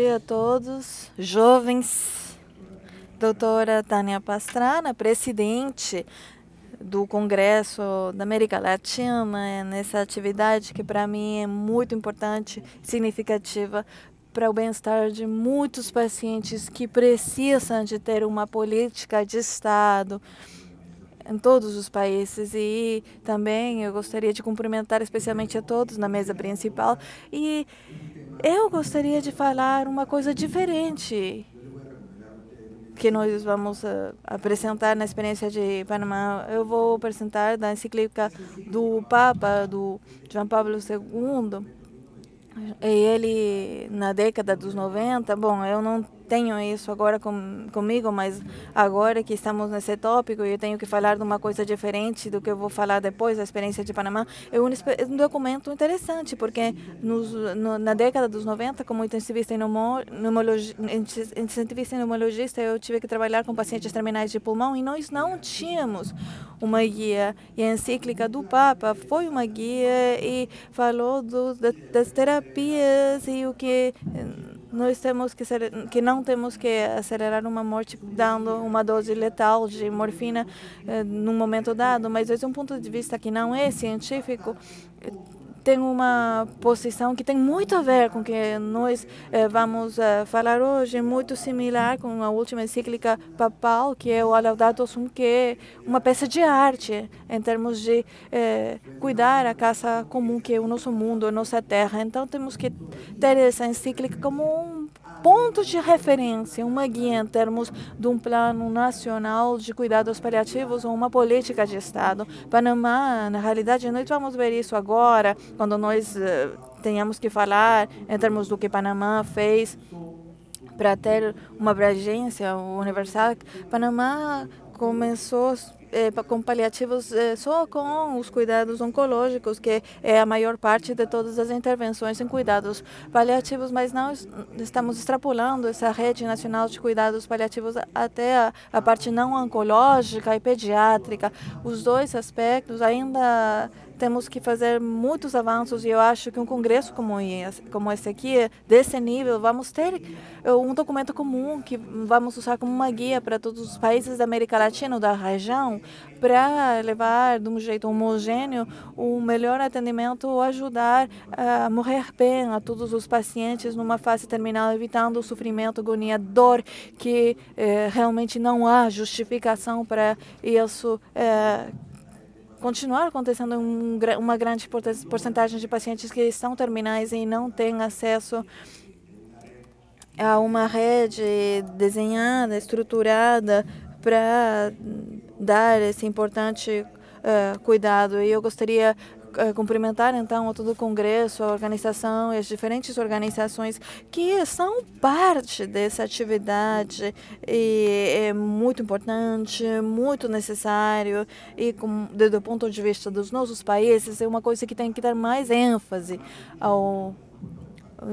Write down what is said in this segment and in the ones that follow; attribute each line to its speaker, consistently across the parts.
Speaker 1: dia a todos, jovens. Doutora Tânia Pastrana, presidente do Congresso da América Latina, é, nessa atividade que para mim é muito importante, significativa para o bem-estar de muitos pacientes que precisam de ter uma política de Estado em todos os países e também eu gostaria de cumprimentar especialmente a todos na mesa principal e eu gostaria de falar uma coisa diferente que nós vamos eh, apresentar na experiência de Panamá. Eu vou apresentar da encíclica do Papa, do João Paulo II, e ele, na década dos 90, bom, eu não tenho isso agora com, comigo, mas agora que estamos nesse tópico e eu tenho que falar de uma coisa diferente do que eu vou falar depois, da experiência de Panamá, é um, um documento interessante, porque nos, no, na década dos 90, como intensivista e intensivista pneumologista, eu tive que trabalhar com pacientes terminais de pulmão e nós não tínhamos uma guia. E a encíclica do Papa foi uma guia e falou do, das terapias e o que eh, nós temos que ser, que não não temos que acelerar uma morte dando uma dose letal de morfina eh, num momento dado, mas desde um ponto de vista que não é científico, eh, tem uma posição que tem muito a ver com o que nós eh, vamos eh, falar hoje, muito similar com a última encíclica papal, que é o Alaudato Sum, que é uma peça de arte em termos de eh, cuidar a casa comum que é o nosso mundo, a nossa terra. Então temos que ter essa encíclica como um ponto de referência, uma guia em termos de um plano nacional de cuidados paliativos ou uma política de Estado. Panamá, na realidade, nós vamos ver isso agora, quando nós uh, tenhamos que falar em termos do que Panamá fez para ter uma abrangência universal, Panamá começou é, com paliativos é, só com os cuidados oncológicos, que é a maior parte de todas as intervenções em cuidados paliativos, mas não estamos extrapolando essa rede nacional de cuidados paliativos até a, a parte não oncológica e pediátrica. Os dois aspectos ainda temos que fazer muitos avanços e eu acho que um congresso como esse, como esse aqui, desse nível, vamos ter eh, um documento comum que vamos usar como uma guia para todos os países da América Latina, da região, para levar de um jeito homogêneo o melhor atendimento ou ajudar eh, a morrer bem a todos os pacientes numa fase terminal, evitando o sofrimento, agonia, dor, que eh, realmente não há justificação para isso eh, continuar acontecendo um, uma grande porcentagem de pacientes que estão terminais e não têm acesso a uma rede desenhada, estruturada para dar esse importante uh, cuidado. E eu gostaria eh, cumprimentar então a todo o Congresso, a organização e as diferentes organizações que são parte dessa atividade e é muito importante, muito necessário e com, do ponto de vista dos nossos países é uma coisa que tem que dar mais ênfase ao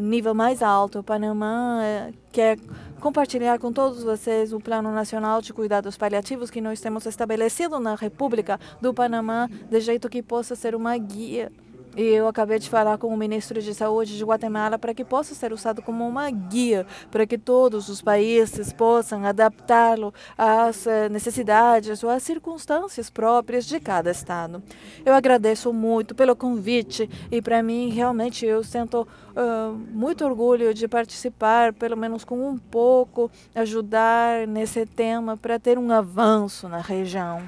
Speaker 1: nível mais alto. O Panamá eh, quer compartilhar com todos vocês o Plano Nacional de Cuidados Paliativos que nós temos estabelecido na República do Panamá, de jeito que possa ser uma guia e eu acabei de falar com o ministro de Saúde de Guatemala para que possa ser usado como uma guia para que todos os países possam adaptá-lo às eh, necessidades ou às circunstâncias próprias de cada estado. Eu agradeço muito pelo convite e para mim realmente eu sinto uh, muito orgulho de participar, pelo menos com um pouco, ajudar nesse tema para ter um avanço na região.